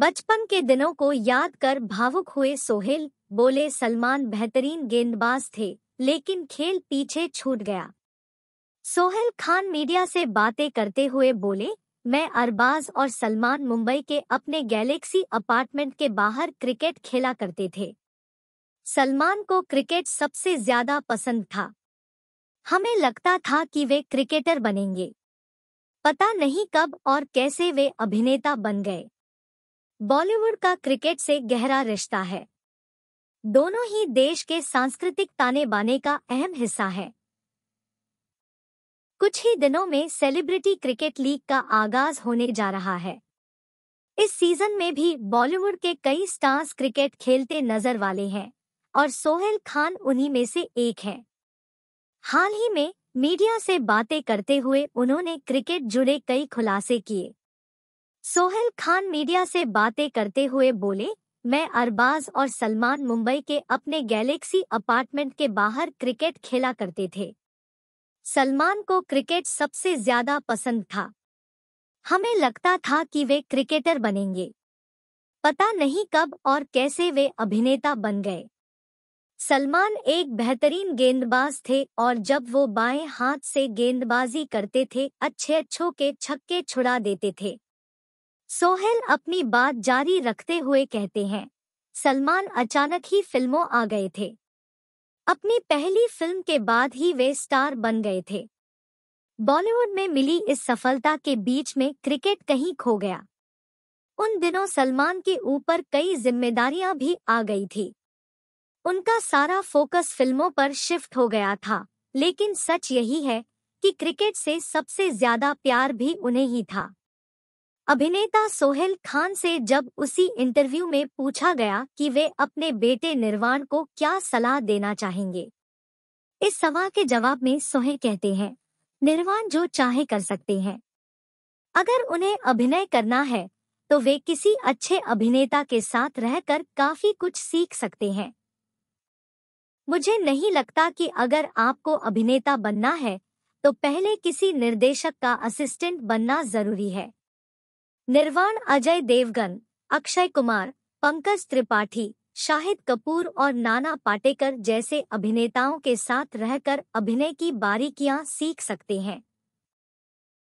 बचपन के दिनों को याद कर भावुक हुए सोहेल बोले सलमान बेहतरीन गेंदबाज थे लेकिन खेल पीछे छूट गया सोहेल खान मीडिया से बातें करते हुए बोले मैं अरबाज और सलमान मुंबई के अपने गैलेक्सी अपार्टमेंट के बाहर क्रिकेट खेला करते थे सलमान को क्रिकेट सबसे ज्यादा पसंद था हमें लगता था कि वे क्रिकेटर बनेंगे पता नहीं कब और कैसे वे अभिनेता बन गए बॉलीवुड का क्रिकेट से गहरा रिश्ता है दोनों ही देश के सांस्कृतिक ताने बाने का अहम हिस्सा है कुछ ही दिनों में सेलिब्रिटी क्रिकेट लीग का आगाज होने जा रहा है इस सीजन में भी बॉलीवुड के कई स्टार्स क्रिकेट खेलते नजर वाले हैं और सोहेल खान उन्हीं में से एक है हाल ही में मीडिया से बातें करते हुए उन्होंने क्रिकेट जुड़े कई खुलासे किए सोहेल खान मीडिया से बातें करते हुए बोले मैं अरबाज और सलमान मुंबई के अपने गैलेक्सी अपार्टमेंट के बाहर क्रिकेट खेला करते थे सलमान को क्रिकेट सबसे ज्यादा पसंद था हमें लगता था कि वे क्रिकेटर बनेंगे पता नहीं कब और कैसे वे अभिनेता बन गए सलमान एक बेहतरीन गेंदबाज थे और जब वो बाएं हाथ से गेंदबाजी करते थे अच्छे अच्छों के छक्के छुड़ा देते थे सोहेल अपनी बात जारी रखते हुए कहते हैं सलमान अचानक ही फिल्मों आ गए थे अपनी पहली फिल्म के बाद ही वे स्टार बन गए थे बॉलीवुड में मिली इस सफलता के बीच में क्रिकेट कहीं खो गया उन दिनों सलमान के ऊपर कई जिम्मेदारियां भी आ गई थी उनका सारा फोकस फिल्मों पर शिफ्ट हो गया था लेकिन सच यही है कि क्रिकेट से सबसे ज्यादा प्यार भी उन्हें ही था अभिनेता सोहेल खान से जब उसी इंटरव्यू में पूछा गया कि वे अपने बेटे निर्वाण को क्या सलाह देना चाहेंगे इस सवाल के जवाब में सोहेल कहते हैं निर्वाण जो चाहे कर सकते हैं अगर उन्हें अभिनय करना है तो वे किसी अच्छे अभिनेता के साथ रहकर काफी कुछ सीख सकते हैं मुझे नहीं लगता कि अगर आपको अभिनेता बनना है तो पहले किसी निर्देशक का असिस्टेंट बनना जरूरी है निर्वाण अजय देवगन अक्षय कुमार पंकज त्रिपाठी शाहिद कपूर और नाना पाटेकर जैसे अभिनेताओं के साथ रहकर अभिनय की बारीकियां सीख सकते हैं